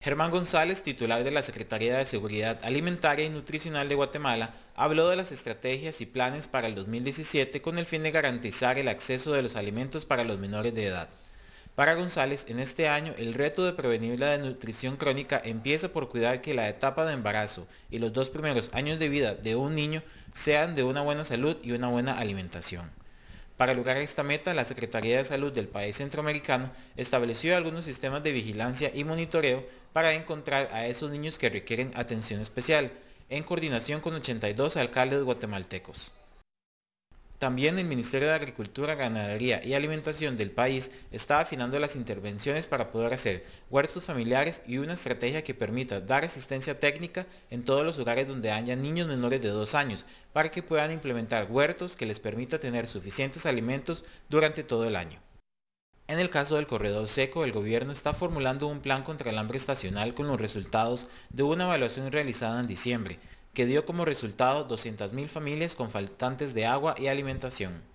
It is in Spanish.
Germán González, titular de la Secretaría de Seguridad Alimentaria y Nutricional de Guatemala, habló de las estrategias y planes para el 2017 con el fin de garantizar el acceso de los alimentos para los menores de edad. Para González, en este año el reto de prevenir la desnutrición crónica empieza por cuidar que la etapa de embarazo y los dos primeros años de vida de un niño sean de una buena salud y una buena alimentación. Para lograr esta meta, la Secretaría de Salud del país centroamericano estableció algunos sistemas de vigilancia y monitoreo para encontrar a esos niños que requieren atención especial, en coordinación con 82 alcaldes guatemaltecos. También el Ministerio de Agricultura, Ganadería y Alimentación del país está afinando las intervenciones para poder hacer huertos familiares y una estrategia que permita dar asistencia técnica en todos los hogares donde haya niños menores de dos años para que puedan implementar huertos que les permita tener suficientes alimentos durante todo el año. En el caso del corredor seco, el gobierno está formulando un plan contra el hambre estacional con los resultados de una evaluación realizada en diciembre, que dio como resultado 200.000 familias con faltantes de agua y alimentación.